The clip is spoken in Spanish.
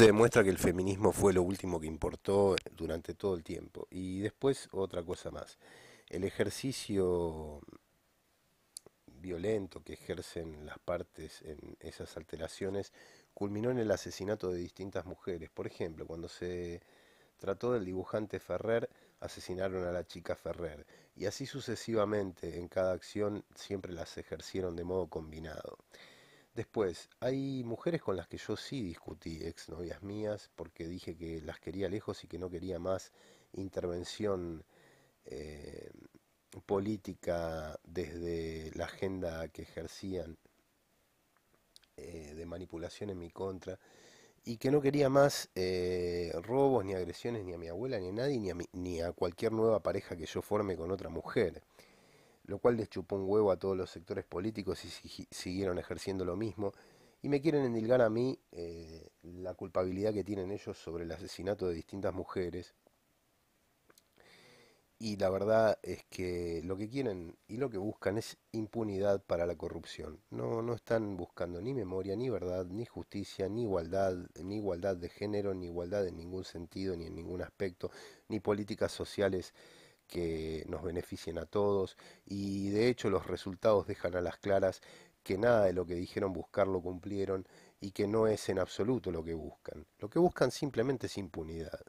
Se demuestra que el feminismo fue lo último que importó durante todo el tiempo. Y después otra cosa más. El ejercicio violento que ejercen las partes en esas alteraciones culminó en el asesinato de distintas mujeres. Por ejemplo, cuando se trató del dibujante Ferrer, asesinaron a la chica Ferrer. Y así sucesivamente, en cada acción siempre las ejercieron de modo combinado. Después, hay mujeres con las que yo sí discutí, exnovias mías, porque dije que las quería lejos y que no quería más intervención eh, política desde la agenda que ejercían eh, de manipulación en mi contra y que no quería más eh, robos ni agresiones ni a mi abuela ni a nadie ni a, ni a cualquier nueva pareja que yo forme con otra mujer lo cual les chupó un huevo a todos los sectores políticos y siguieron ejerciendo lo mismo. Y me quieren endilgar a mí eh, la culpabilidad que tienen ellos sobre el asesinato de distintas mujeres. Y la verdad es que lo que quieren y lo que buscan es impunidad para la corrupción. No, no están buscando ni memoria, ni verdad, ni justicia, ni igualdad, ni igualdad de género, ni igualdad en ningún sentido, ni en ningún aspecto, ni políticas sociales que nos beneficien a todos y de hecho los resultados dejan a las claras que nada de lo que dijeron buscar lo cumplieron y que no es en absoluto lo que buscan. Lo que buscan simplemente es impunidad.